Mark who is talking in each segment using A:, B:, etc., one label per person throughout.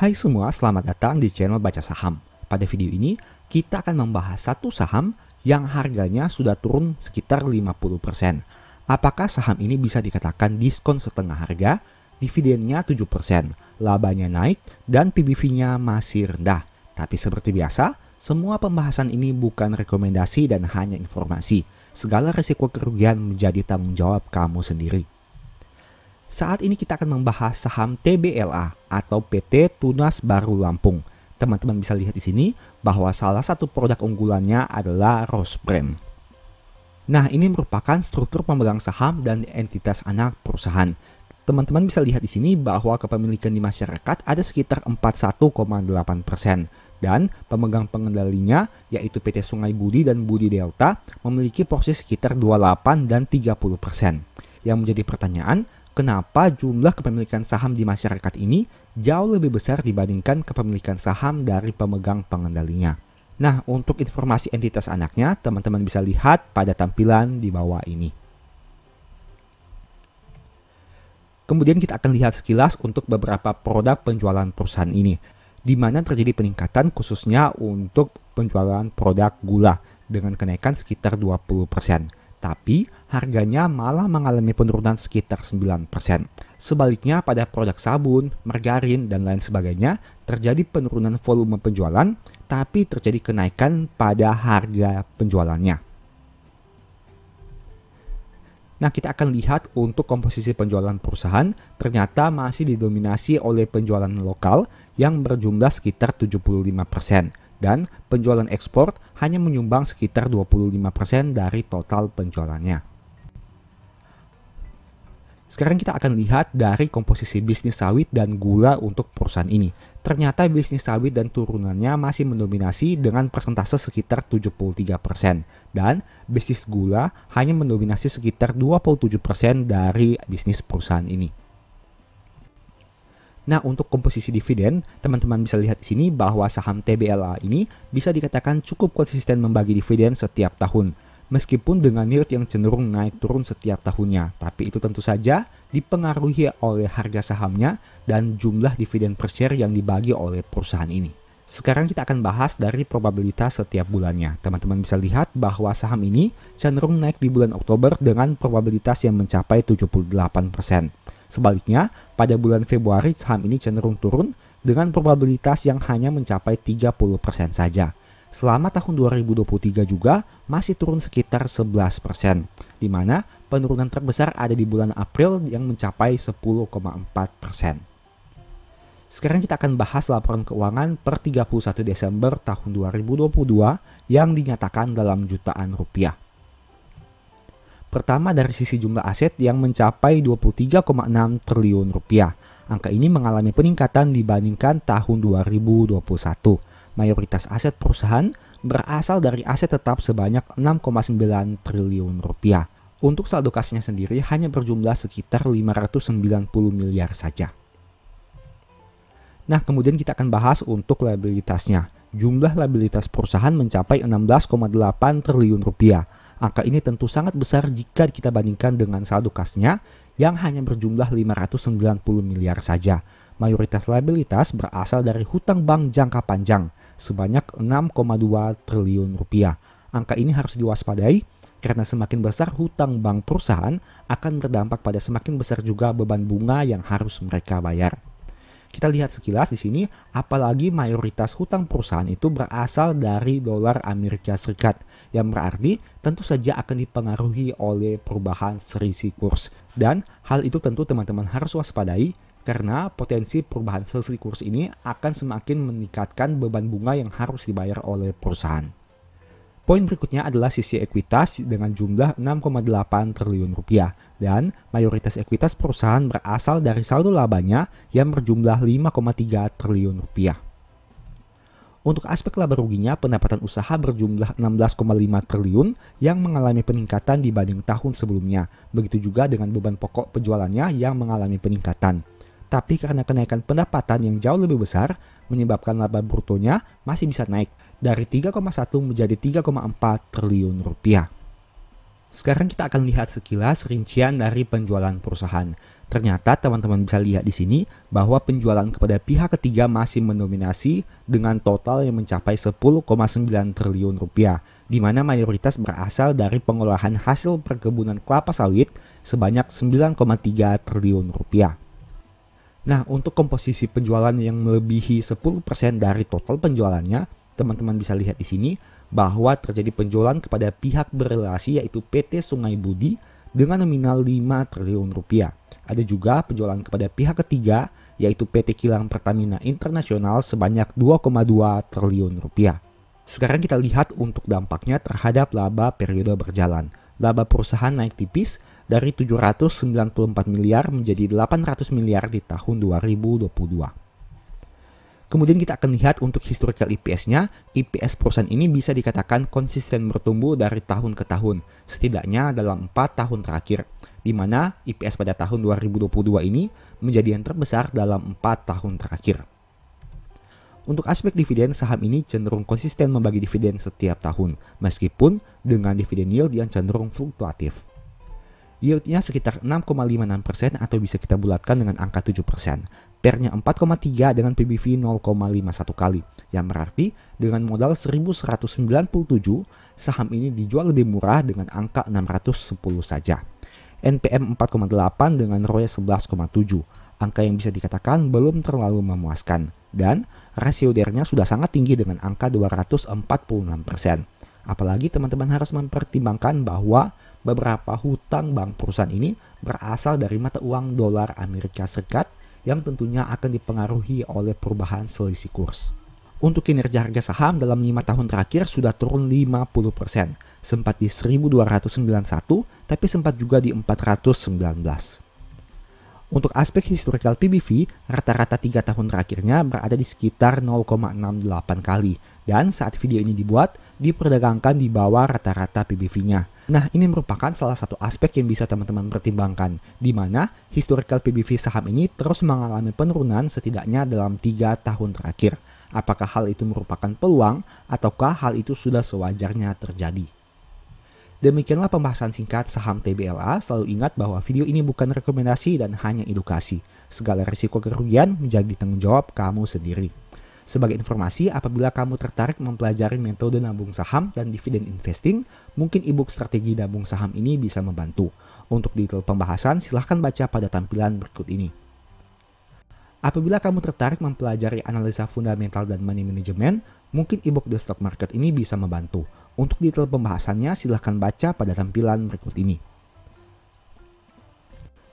A: Hai semua, selamat datang di channel Baca Saham. Pada video ini, kita akan membahas satu saham yang harganya sudah turun sekitar 50%. Apakah saham ini bisa dikatakan diskon setengah harga? Dividennya 7%, labanya naik, dan PBV-nya masih rendah. Tapi seperti biasa, semua pembahasan ini bukan rekomendasi dan hanya informasi. Segala risiko kerugian menjadi tanggung jawab kamu sendiri. Saat ini kita akan membahas saham TBLA atau PT Tunas Baru Lampung. Teman-teman bisa lihat di sini bahwa salah satu produk unggulannya adalah Rose Brand. Nah, ini merupakan struktur pemegang saham dan entitas anak perusahaan. Teman-teman bisa lihat di sini bahwa kepemilikan di masyarakat ada sekitar 41,8 persen. Dan pemegang pengendalinya yaitu PT Sungai Budi dan Budi Delta memiliki porsi sekitar 28 dan 30 persen. Yang menjadi pertanyaan, kenapa jumlah kepemilikan saham di masyarakat ini jauh lebih besar dibandingkan kepemilikan saham dari pemegang pengendalinya. Nah, untuk informasi entitas anaknya, teman-teman bisa lihat pada tampilan di bawah ini. Kemudian kita akan lihat sekilas untuk beberapa produk penjualan perusahaan ini, di mana terjadi peningkatan khususnya untuk penjualan produk gula dengan kenaikan sekitar 20% tapi harganya malah mengalami penurunan sekitar 9%. Sebaliknya pada produk sabun, margarin, dan lain sebagainya terjadi penurunan volume penjualan, tapi terjadi kenaikan pada harga penjualannya. Nah, kita akan lihat untuk komposisi penjualan perusahaan ternyata masih didominasi oleh penjualan lokal yang berjumlah sekitar 75% dan penjualan ekspor hanya menyumbang sekitar 25% dari total penjualannya. Sekarang kita akan lihat dari komposisi bisnis sawit dan gula untuk perusahaan ini. Ternyata bisnis sawit dan turunannya masih mendominasi dengan persentase sekitar 73% dan bisnis gula hanya mendominasi sekitar 27% dari bisnis perusahaan ini. Nah, untuk komposisi dividen, teman-teman bisa lihat di sini bahwa saham TBLA ini bisa dikatakan cukup konsisten membagi dividen setiap tahun. Meskipun dengan yield yang cenderung naik turun setiap tahunnya, tapi itu tentu saja dipengaruhi oleh harga sahamnya dan jumlah dividen per share yang dibagi oleh perusahaan ini. Sekarang kita akan bahas dari probabilitas setiap bulannya. Teman-teman bisa lihat bahwa saham ini cenderung naik di bulan Oktober dengan probabilitas yang mencapai 78%. Sebaliknya, pada bulan Februari saham ini cenderung turun dengan probabilitas yang hanya mencapai 30% saja. Selama tahun 2023 juga masih turun sekitar 11%, di mana penurunan terbesar ada di bulan April yang mencapai 10,4%. Sekarang kita akan bahas laporan keuangan per 31 Desember tahun 2022 yang dinyatakan dalam jutaan rupiah. Pertama dari sisi jumlah aset yang mencapai 23,6 triliun rupiah. Angka ini mengalami peningkatan dibandingkan tahun 2021. Mayoritas aset perusahaan berasal dari aset tetap sebanyak 6,9 triliun rupiah. Untuk saldo kasnya sendiri hanya berjumlah sekitar 590 miliar saja. Nah, kemudian kita akan bahas untuk liabilitasnya. Jumlah liabilitas perusahaan mencapai 16,8 triliun rupiah Angka ini tentu sangat besar jika kita bandingkan dengan saldo kasnya yang hanya berjumlah 590 miliar saja. Mayoritas liabilitas berasal dari hutang bank jangka panjang sebanyak 6,2 triliun rupiah. Angka ini harus diwaspadai karena semakin besar hutang bank perusahaan akan berdampak pada semakin besar juga beban bunga yang harus mereka bayar. Kita lihat sekilas di sini, apalagi mayoritas hutang perusahaan itu berasal dari dolar Amerika Serikat yang berarti tentu saja akan dipengaruhi oleh perubahan selisih kurs. Dan hal itu tentu teman-teman harus waspadai karena potensi perubahan selisih kurs ini akan semakin meningkatkan beban bunga yang harus dibayar oleh perusahaan. Poin berikutnya adalah sisi ekuitas dengan jumlah 6,8 triliun rupiah dan mayoritas ekuitas perusahaan berasal dari saldo labanya yang berjumlah 5,3 triliun rupiah. Untuk aspek laba ruginya, pendapatan usaha berjumlah 16,5 triliun yang mengalami peningkatan dibanding tahun sebelumnya. Begitu juga dengan beban pokok penjualannya yang mengalami peningkatan. Tapi karena kenaikan pendapatan yang jauh lebih besar, menyebabkan laba brutonya masih bisa naik dari 3,1 menjadi 3,4 triliun rupiah. Sekarang kita akan lihat sekilas rincian dari penjualan perusahaan. Ternyata teman-teman bisa lihat di sini bahwa penjualan kepada pihak ketiga masih mendominasi dengan total yang mencapai 10,9 triliun rupiah, di mana mayoritas berasal dari pengolahan hasil perkebunan kelapa sawit sebanyak 9,3 triliun rupiah. Nah, untuk komposisi penjualan yang melebihi 10% dari total penjualannya, teman-teman bisa lihat di sini bahwa terjadi penjualan kepada pihak berrelasi yaitu PT Sungai Budi dengan nominal 5 triliun rupiah. Ada juga penjualan kepada pihak ketiga yaitu PT Kilang Pertamina Internasional sebanyak 2,2 triliun rupiah. Sekarang kita lihat untuk dampaknya terhadap laba periode berjalan. Laba perusahaan naik tipis dari 794 miliar menjadi 800 miliar di tahun 2022. Kemudian kita akan lihat untuk historical eps nya EPS perusahaan ini bisa dikatakan konsisten bertumbuh dari tahun ke tahun, setidaknya dalam 4 tahun terakhir, di mana EPS pada tahun 2022 ini menjadi yang terbesar dalam 4 tahun terakhir. Untuk aspek dividen, saham ini cenderung konsisten membagi dividen setiap tahun, meskipun dengan dividen yield yang cenderung fluktuatif. Yieldnya sekitar 6,56% atau bisa kita bulatkan dengan angka 7%. Pernya 4,3 dengan PBV 0,51 kali, yang berarti dengan modal 1.197, saham ini dijual lebih murah dengan angka 610 saja. NPM 4,8 dengan ROE 11,7, angka yang bisa dikatakan belum terlalu memuaskan, dan rasio der sudah sangat tinggi dengan angka 246%. Apalagi teman-teman harus mempertimbangkan bahwa beberapa hutang bank perusahaan ini berasal dari mata uang dolar Amerika Serikat yang tentunya akan dipengaruhi oleh perubahan selisih kurs. Untuk kinerja harga saham dalam lima tahun terakhir sudah turun 50%, sempat di 1291 tapi sempat juga di 419. Untuk aspek historical PBV, rata-rata 3 tahun terakhirnya berada di sekitar 0,68 kali, dan saat video ini dibuat, diperdagangkan di bawah rata-rata PBV-nya. Nah, ini merupakan salah satu aspek yang bisa teman-teman pertimbangkan, di mana historical PBV saham ini terus mengalami penurunan setidaknya dalam tiga tahun terakhir. Apakah hal itu merupakan peluang, ataukah hal itu sudah sewajarnya terjadi? Demikianlah pembahasan singkat saham TBLA. Selalu ingat bahwa video ini bukan rekomendasi dan hanya edukasi. Segala risiko kerugian menjadi tanggung jawab kamu sendiri. Sebagai informasi, apabila kamu tertarik mempelajari metode nabung saham dan dividen investing, mungkin e-book strategi nabung saham ini bisa membantu. Untuk detail pembahasan, silahkan baca pada tampilan berikut ini. Apabila kamu tertarik mempelajari analisa fundamental dan money management, mungkin e-book The Stock Market ini bisa membantu. Untuk detail pembahasannya, silahkan baca pada tampilan berikut ini.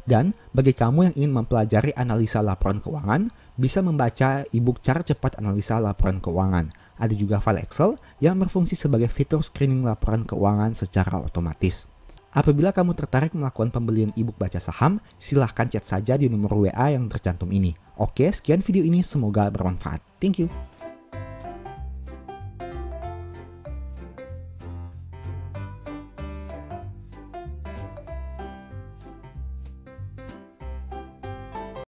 A: Dan bagi kamu yang ingin mempelajari analisa laporan keuangan, bisa membaca e-book cara cepat analisa laporan keuangan. Ada juga file Excel yang berfungsi sebagai fitur screening laporan keuangan secara otomatis. Apabila kamu tertarik melakukan pembelian e-book baca saham, silahkan chat saja di nomor WA yang tercantum ini. Oke, sekian video ini, semoga bermanfaat. Thank you.